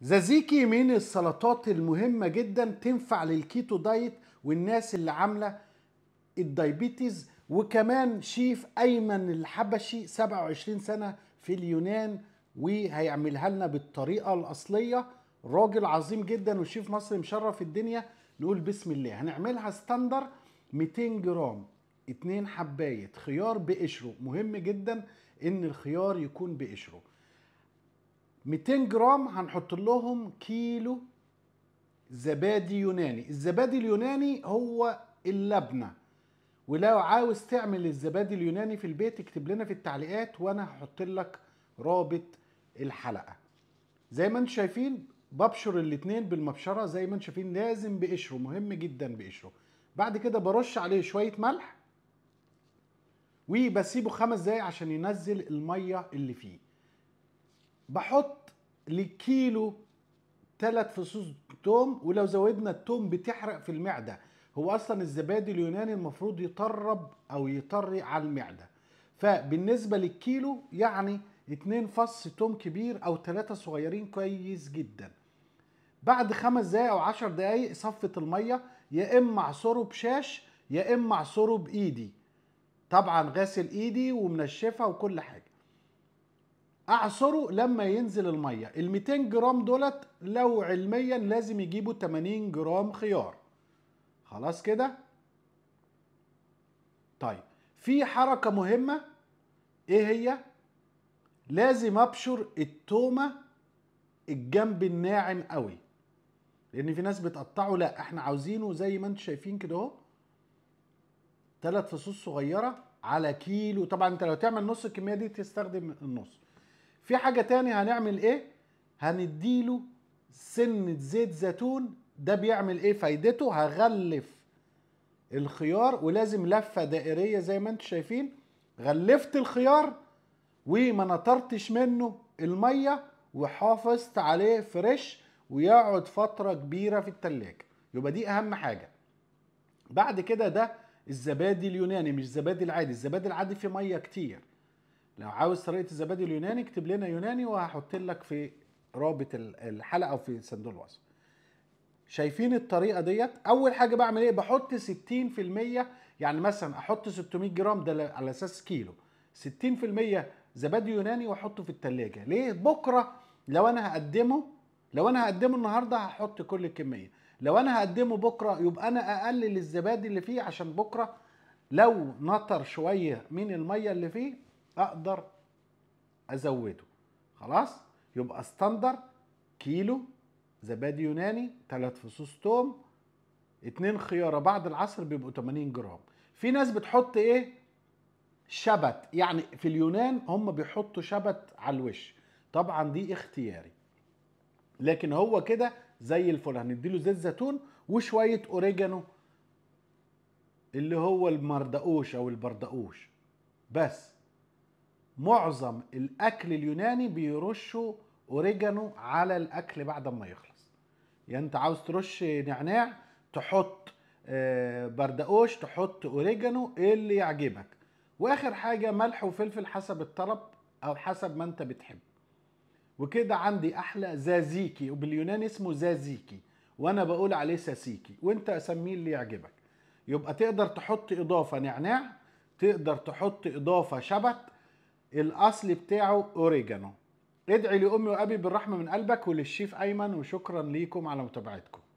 زازيكي من السلطات المهمة جدا تنفع للكيتو دايت والناس اللي عاملة الدايبيتيز وكمان شيف أيمن الحبشي 27 سنة في اليونان وهيعملها لنا بالطريقة الأصلية راجل عظيم جدا وشيف مصري مشرف الدنيا نقول بسم الله هنعملها ستاندر 200 جرام اتنين حباية خيار بقشره مهم جدا ان الخيار يكون بقشره 200 جرام هنحط لهم كيلو زبادي يوناني الزبادي اليوناني هو اللبنه ولو عاوز تعمل الزبادي اليوناني في البيت اكتب لنا في التعليقات وانا هحط لك رابط الحلقه زي ما انتم شايفين ببشر الاتنين بالمبشره زي ما انتم شايفين لازم بقشره مهم جدا بقشره بعد كده برش عليه شويه ملح وبسيبه خمس دقايق عشان ينزل الميه اللي فيه بحط لكيلو ثلاث فصوص توم ولو زودنا التوم بتحرق في المعده هو اصلا الزبادي اليوناني المفروض يطرب او يطري على المعده فبالنسبه للكيلو يعني اتنين فص توم كبير او ثلاثه صغيرين كويس جدا بعد خمس دقايق او عشر دقايق صفة المية يا اما اعصره بشاش يا اما اعصره بايدي طبعا غاسل ايدي ومنشفة وكل حاجة اعصره لما ينزل الميه ال 200 جرام دولت لو علميا لازم يجيبوا 80 جرام خيار خلاص كده طيب في حركه مهمه ايه هي لازم ابشر التومه الجنب الناعم قوي لان في ناس بتقطعه لا احنا عاوزينه زي ما انتم شايفين كده اهو ثلاث فصوص صغيره على كيلو طبعا انت لو تعمل نص الكميه دي تستخدم النص في حاجة تاني هنعمل ايه هنديله سنة زيت زيتون ده بيعمل ايه فايدته هغلف الخيار ولازم لفة دائرية زي ما انتم شايفين غلفت الخيار وما نطرتش منه المية وحافظت عليه فريش ويقعد فترة كبيرة في التلاجة يبقى دي اهم حاجة بعد كده ده الزبادي اليوناني مش الزبادي العادي الزبادي العادي فيه مية كتير لو عاوز طريقه الزبادي اليوناني اكتب لنا يوناني وهحط لك في رابط الحلقه او في صندوق الوصف شايفين الطريقه ديت اول حاجه بعمل ايه بحط 60% يعني مثلا احط 600 جرام ده على اساس كيلو 60% زبادي يوناني واحطه في التلاجة ليه بكره لو انا هقدمه لو انا هقدمه النهارده هحط كل الكميه لو انا هقدمه بكره يبقى انا اقلل الزبادي اللي فيه عشان بكره لو نطر شويه من الميه اللي فيه اقدر ازوده خلاص يبقى ستاندر كيلو زبادي يوناني ثلاث فصوص توم اتنين خياره بعد العصر بيبقوا 80 جرام في ناس بتحط ايه شبت يعني في اليونان هم بيحطوا شبت على الوش طبعا دي اختياري لكن هو كده زي الفل هنديله زيت زيتون وشويه اوريجانو اللي هو المردقوش او البردقوش بس معظم الاكل اليوناني بيرشوا اوريجانو على الاكل بعد ما يخلص يعني انت عاوز ترش نعناع تحط آه، بردقوش تحط اوريجانو ايه اللي يعجبك واخر حاجه ملح وفلفل حسب الطلب او حسب ما انت بتحب وكده عندي احلى زازيكي وباليوناني اسمه زازيكي وانا بقول عليه ساسيكي وانت اسميه اللي يعجبك يبقى تقدر تحط اضافه نعناع تقدر تحط اضافه شبت الاصل بتاعه اوريجانو ادعي لامي وابي بالرحمه من قلبك وللشيف ايمن وشكرا ليكم على متابعتكم